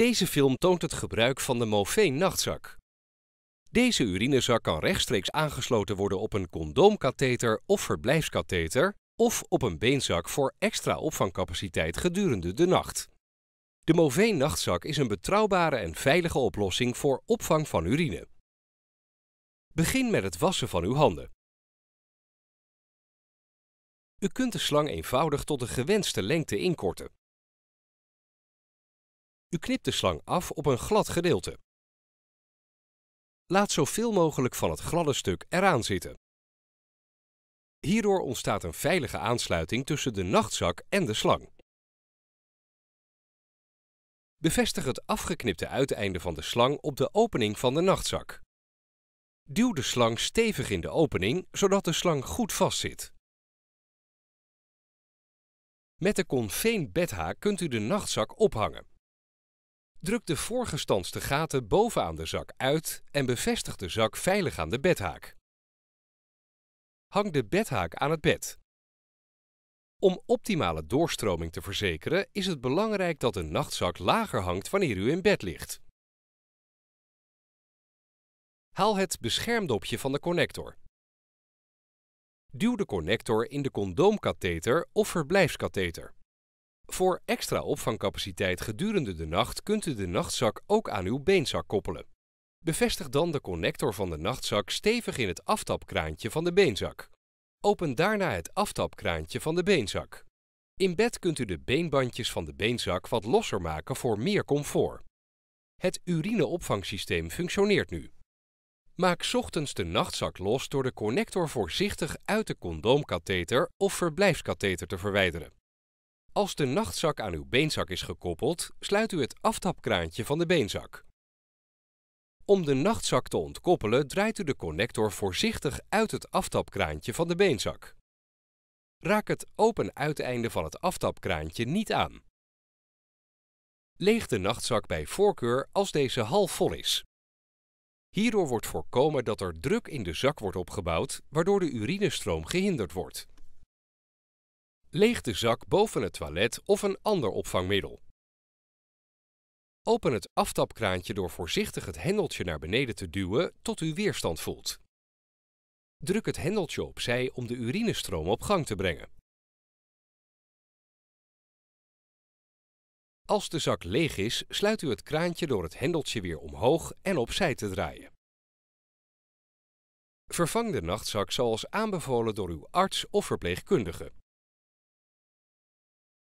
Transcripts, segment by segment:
Deze film toont het gebruik van de Mofeen nachtzak. Deze urinezak kan rechtstreeks aangesloten worden op een condoomkatheter of verblijfskatheter of op een beenzak voor extra opvangcapaciteit gedurende de nacht. De Moveen nachtzak is een betrouwbare en veilige oplossing voor opvang van urine. Begin met het wassen van uw handen. U kunt de slang eenvoudig tot de gewenste lengte inkorten. U knipt de slang af op een glad gedeelte. Laat zoveel mogelijk van het gladde stuk eraan zitten. Hierdoor ontstaat een veilige aansluiting tussen de nachtzak en de slang. Bevestig het afgeknipte uiteinde van de slang op de opening van de nachtzak. Duw de slang stevig in de opening, zodat de slang goed vastzit. Met de conveen bedhaak kunt u de nachtzak ophangen. Druk de voorgestanste gaten bovenaan de zak uit en bevestig de zak veilig aan de bedhaak. Hang de bedhaak aan het bed. Om optimale doorstroming te verzekeren is het belangrijk dat de nachtzak lager hangt wanneer u in bed ligt. Haal het beschermdopje van de connector. Duw de connector in de condoomkatheter of verblijfskatheter. Voor extra opvangcapaciteit gedurende de nacht kunt u de nachtzak ook aan uw beenzak koppelen. Bevestig dan de connector van de nachtzak stevig in het aftapkraantje van de beenzak. Open daarna het aftapkraantje van de beenzak. In bed kunt u de beenbandjes van de beenzak wat losser maken voor meer comfort. Het urineopvangsysteem functioneert nu. Maak ochtends de nachtzak los door de connector voorzichtig uit de condoomkatheter of verblijfskatheter te verwijderen. Als de nachtzak aan uw beenzak is gekoppeld, sluit u het aftapkraantje van de beenzak. Om de nachtzak te ontkoppelen draait u de connector voorzichtig uit het aftapkraantje van de beenzak. Raak het open uiteinde van het aftapkraantje niet aan. Leeg de nachtzak bij voorkeur als deze half vol is. Hierdoor wordt voorkomen dat er druk in de zak wordt opgebouwd, waardoor de urinestroom gehinderd wordt. Leeg de zak boven het toilet of een ander opvangmiddel. Open het aftapkraantje door voorzichtig het hendeltje naar beneden te duwen tot u weerstand voelt. Druk het hendeltje opzij om de urinestroom op gang te brengen. Als de zak leeg is, sluit u het kraantje door het hendeltje weer omhoog en opzij te draaien. Vervang de nachtzak zoals aanbevolen door uw arts of verpleegkundige.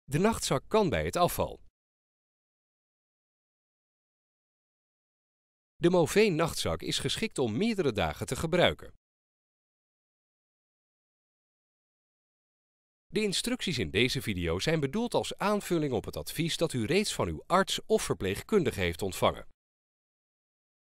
De nachtzak kan bij het afval. De Moveen nachtzak is geschikt om meerdere dagen te gebruiken. De instructies in deze video zijn bedoeld als aanvulling op het advies dat u reeds van uw arts of verpleegkundige heeft ontvangen.